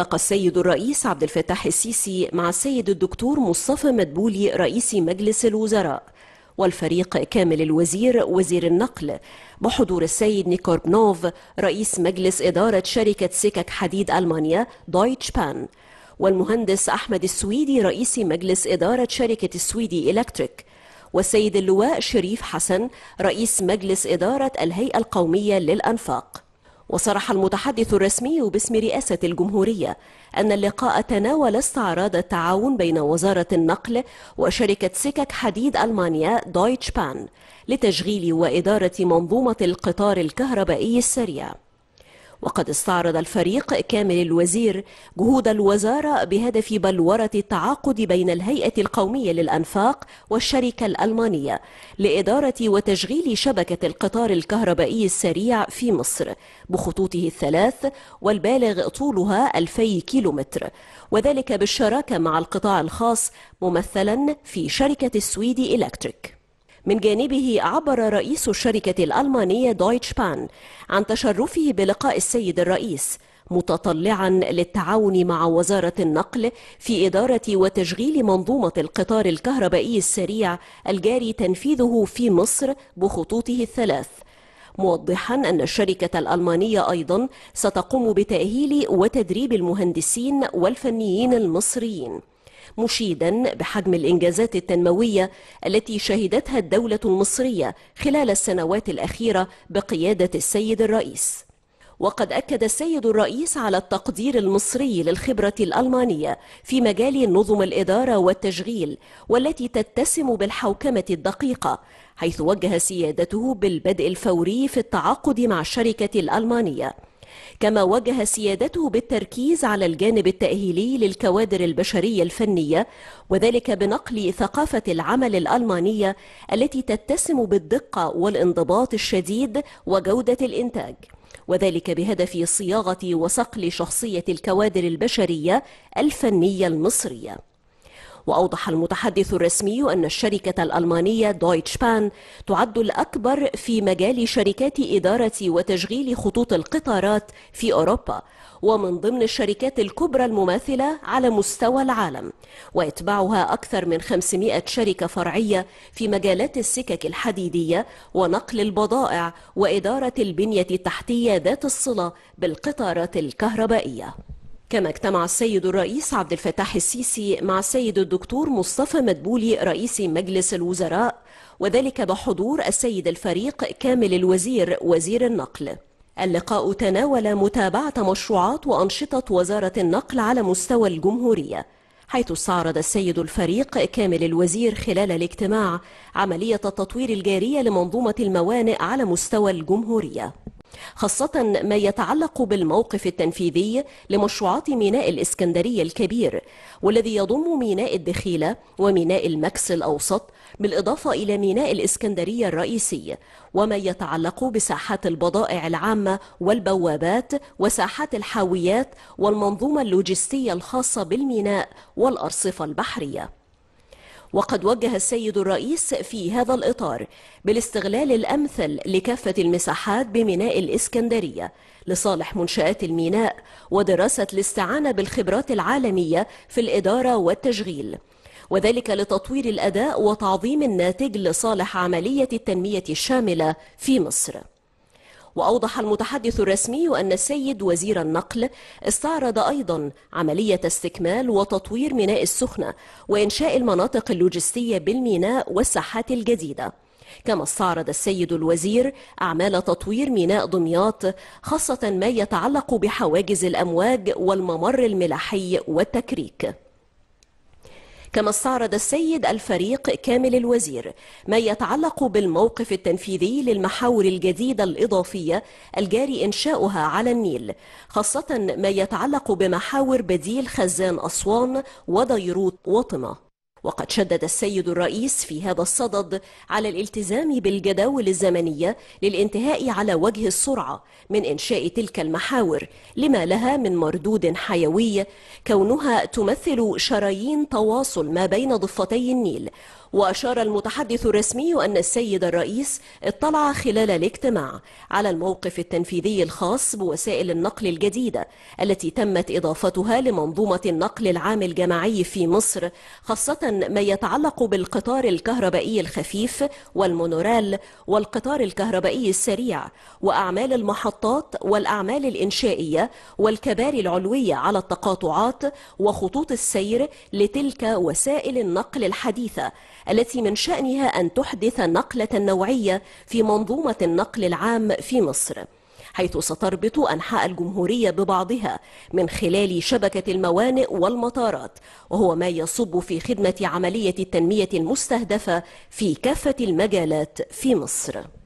التقى السيد الرئيس عبد الفتاح السيسي مع السيد الدكتور مصطفى مدبولي رئيس مجلس الوزراء والفريق كامل الوزير وزير النقل بحضور السيد نيكوربنوف رئيس مجلس إدارة شركة سكك حديد ألمانيا دويتش بان والمهندس أحمد السويدي رئيس مجلس إدارة شركة السويدي إلكتريك والسيد اللواء شريف حسن رئيس مجلس إدارة الهيئة القومية للأنفاق وصرح المتحدث الرسمي باسم رئاسة الجمهورية أن اللقاء تناول استعراض التعاون بين وزارة النقل وشركة سكك حديد ألمانيا دويتش بان لتشغيل وإدارة منظومة القطار الكهربائي السريع وقد استعرض الفريق كامل الوزير جهود الوزارة بهدف بلورة التعاقد بين الهيئة القومية للأنفاق والشركة الألمانية لإدارة وتشغيل شبكة القطار الكهربائي السريع في مصر بخطوطه الثلاث والبالغ طولها 2000 كيلومتر وذلك بالشراكة مع القطاع الخاص ممثلا في شركة السويدي إلكتريك من جانبه عبر رئيس الشركة الألمانية دويتش بان عن تشرفه بلقاء السيد الرئيس متطلعا للتعاون مع وزارة النقل في إدارة وتشغيل منظومة القطار الكهربائي السريع الجاري تنفيذه في مصر بخطوطه الثلاث موضحا أن الشركة الألمانية أيضا ستقوم بتأهيل وتدريب المهندسين والفنيين المصريين مشيدا بحجم الإنجازات التنموية التي شهدتها الدولة المصرية خلال السنوات الأخيرة بقيادة السيد الرئيس وقد أكد السيد الرئيس على التقدير المصري للخبرة الألمانية في مجال نظم الإدارة والتشغيل والتي تتسم بالحوكمة الدقيقة حيث وجه سيادته بالبدء الفوري في التعاقد مع الشركة الألمانية كما وجه سيادته بالتركيز على الجانب التأهيلي للكوادر البشرية الفنية وذلك بنقل ثقافة العمل الألمانية التي تتسم بالدقة والانضباط الشديد وجودة الإنتاج وذلك بهدف صياغة وصقل شخصية الكوادر البشرية الفنية المصرية وأوضح المتحدث الرسمي أن الشركة الألمانية دويتش بان تعد الأكبر في مجال شركات إدارة وتشغيل خطوط القطارات في أوروبا ومن ضمن الشركات الكبرى المماثلة على مستوى العالم ويتبعها أكثر من 500 شركة فرعية في مجالات السكك الحديدية ونقل البضائع وإدارة البنية التحتية ذات الصلة بالقطارات الكهربائية كما اجتمع السيد الرئيس عبد الفتاح السيسي مع السيد الدكتور مصطفى مدبولي رئيس مجلس الوزراء وذلك بحضور السيد الفريق كامل الوزير وزير النقل اللقاء تناول متابعة مشروعات وأنشطة وزارة النقل على مستوى الجمهورية حيث استعرض السيد الفريق كامل الوزير خلال الاجتماع عملية التطوير الجارية لمنظومة الموانئ على مستوى الجمهورية خاصة ما يتعلق بالموقف التنفيذي لمشروعات ميناء الإسكندرية الكبير والذي يضم ميناء الدخيلة وميناء المكس الأوسط بالإضافة إلى ميناء الإسكندرية الرئيسي وما يتعلق بساحات البضائع العامة والبوابات وساحات الحاويات والمنظومة اللوجستية الخاصة بالميناء والأرصفة البحرية وقد وجه السيد الرئيس في هذا الإطار بالاستغلال الأمثل لكافة المساحات بميناء الإسكندرية لصالح منشآت الميناء ودراسة الاستعانة بالخبرات العالمية في الإدارة والتشغيل وذلك لتطوير الأداء وتعظيم الناتج لصالح عملية التنمية الشاملة في مصر وأوضح المتحدث الرسمي أن السيد وزير النقل استعرض أيضا عملية استكمال وتطوير ميناء السخنة وإنشاء المناطق اللوجستية بالميناء والساحات الجديدة كما استعرض السيد الوزير أعمال تطوير ميناء دمياط خاصة ما يتعلق بحواجز الأمواج والممر الملاحي والتكريك كما استعرض السيد الفريق كامل الوزير ما يتعلق بالموقف التنفيذي للمحاور الجديدة الإضافية الجاري إنشاؤها على النيل خاصة ما يتعلق بمحاور بديل خزان أسوان وديروت وطمة وقد شدد السيد الرئيس في هذا الصدد على الالتزام بالجداول الزمنية للانتهاء على وجه السرعة من إنشاء تلك المحاور لما لها من مردود حيوي كونها تمثل شرايين تواصل ما بين ضفتي النيل وأشار المتحدث الرسمي أن السيد الرئيس اطلع خلال الاجتماع على الموقف التنفيذي الخاص بوسائل النقل الجديدة التي تمت إضافتها لمنظومة النقل العام الجماعي في مصر خاصة ما يتعلق بالقطار الكهربائي الخفيف والمونورال والقطار الكهربائي السريع وأعمال المحطات والأعمال الإنشائية والكباري العلوية على التقاطعات وخطوط السير لتلك وسائل النقل الحديثة التي من شأنها أن تحدث نقلة نوعية في منظومة النقل العام في مصر حيث ستربط أنحاء الجمهورية ببعضها من خلال شبكة الموانئ والمطارات وهو ما يصب في خدمة عملية التنمية المستهدفة في كافة المجالات في مصر